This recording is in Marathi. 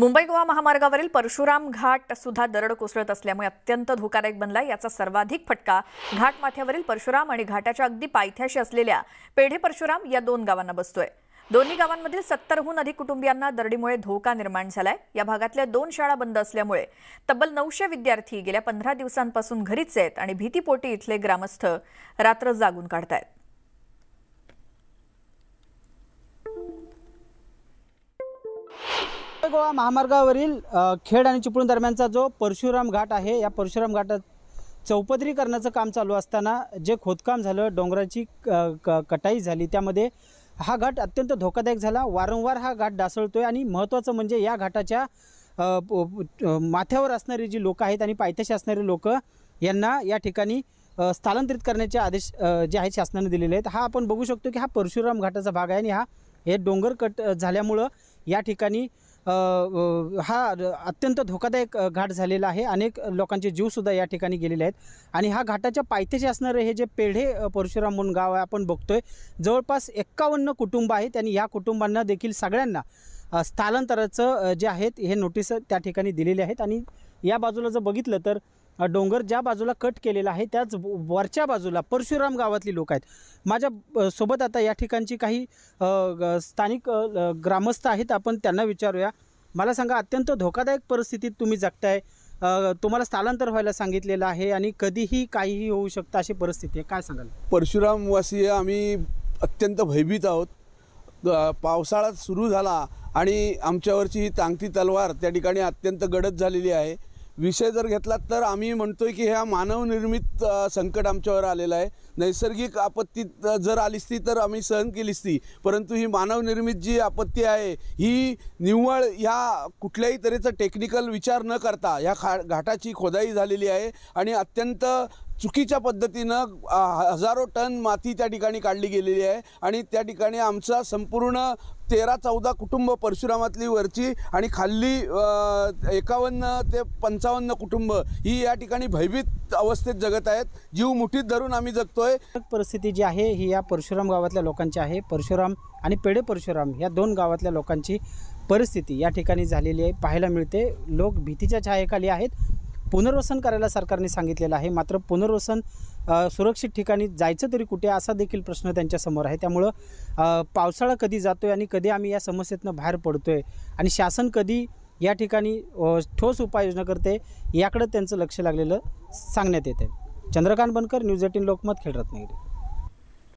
मुंबई गोवा महामार्गावरील परशुराम घाट सुद्धा दरड कोसळत असल्यामुळे अत्यंत धोकादायक बनला याचा सर्वाधिक फटका माथ्यावरील परशुराम आणि घाटाच्या अगदी पायथ्याशी असलेल्या पेढे परशुराम या दोन गावांना बसतोय दोन्ही गावांमधील सत्तरहून अधिक कुटुंबियांना दरडीमुळे धोका निर्माण झालाय या भागातल्या दोन शाळा बंद असल्यामुळे तब्बल नऊशे विद्यार्थी गेल्या पंधरा दिवसांपासून घरीच आहेत आणि भीतीपोटी इथले ग्रामस्थ रात्र जागून काढतायत गोवा महामार्गावरील खेड आणि चिपळूण दरम्यानचा जो परशुराम घाट आहे या परशुराम घाटात चौपदरीकरणाचं काम चालू असताना जे खोदकाम झालं डोंगराची क कटाई झाली त्यामध्ये हा घाट अत्यंत धोकादायक झाला वारंवार हा घाट डासळतो आहे आणि महत्त्वाचं म्हणजे या घाटाच्या माथ्यावर असणारी जी लोकं आहेत आणि पायथ्याशी असणारी लोकं यांना या ठिकाणी स्थलांतरित करण्याचे आदेश जे आहेत शासनाने दिलेले आहेत हा आपण बघू शकतो की हा परशुराम घाटाचा भाग आहे आणि हा हे डोंगर कट झाल्यामुळं या ठिकाणी हा अत्यंत धोकादायक घाट झालेला आहे अनेक लोकांचे जीवसुद्धा या ठिकाणी गेलेले आहेत आणि हा घाटाच्या पायथ्याचे असणारे हे जे पेढे परशुराम म्हणून गाव आहे आपण बघतोय जवळपास एक्कावन्न कुटुंब आहेत आणि या कुटुंबांना देखील सगळ्यांना स्थलांतराचं जे आहेत हे नोटीस त्या ठिकाणी दिलेले आहेत आणि या बाजूला जर बघितलं तर डोंगर ज्या बाजूला कट केलेला आहे त्याच वरच्या बाजूला परशुराम गावातली लोक आहेत माझ्या सोबत आता या ठिकाणची काही स्थानिक ग्रामस्थ आहेत आपण त्यांना विचारूया मला सांगा अत्यंत धोकादायक परिस्थितीत तुम्ही जगताय तुम्हाला स्थलांतर व्हायला सांगितलेलं आहे आणि कधीही काहीही होऊ शकतं अशी परिस्थिती आहे काय सांगाल वासी आम्ही अत्यंत भयभीत आहोत पावसाळा सुरू झाला आणि आमच्यावरची ही तांगती तलवार त्या ठिकाणी अत्यंत गडद झालेली आहे विषय जर घेतलात तर आम्ही म्हणतोय की ह्या मानवनिर्मित संकट आमच्यावर आलेलं आहे नैसर्गिक आपत्ती जर आली असती तर आम्ही सहन केली असती परंतु ही मानवनिर्मित जी आपत्ती आहे ही निव्वळ ह्या कुठल्याही तऱ्हेचा टेक्निकल विचार न करता ह्या खा घाटाची खोदाई झालेली आहे आणि अत्यंत चुकीच्या पद्धतीनं हजारो टन माती त्या ठिकाणी काढली गेलेली आहे आणि त्या ठिकाणी आमचा संपूर्ण तेरा चौदा कुटुंब परशुरामातली वरची आणि खाल्ली एकावन्न ते पंचावन्न कुटुंब ही या ठिकाणी भयभीत अवस्थेत जगत आहेत जीव मुठीत धरून आम्ही जगतोय परिस्थिती जी आहे ही या परशुराम गावातल्या लोकांची आहे परशुराम आणि पेढे परशुराम या दोन गावातल्या लोकांची परिस्थिती या ठिकाणी झालेली आहे पाहायला मिळते लोक भीतीच्या छायेखाली आहेत पुनर्वसन करायला सरकारने सांगितलेलं आहे मात्र पुनर्वसन सुरक्षित ठिकाणी जायचं तरी कुठे असा देखील प्रश्न त्यांच्यासमोर आहे त्यामुळं पावसाळा कधी जातो आहे आणि कधी आम्ही या समस्येतनं बाहेर पडतो आहे आणि शासन कधी या ठिकाणी ठोस उपाययोजना करते याकडं त्यांचं लक्ष लागलेलं सांगण्यात येतं चंद्रकांत बनकर न्यूज एटीन लोकमत खेळ रत्नागिरी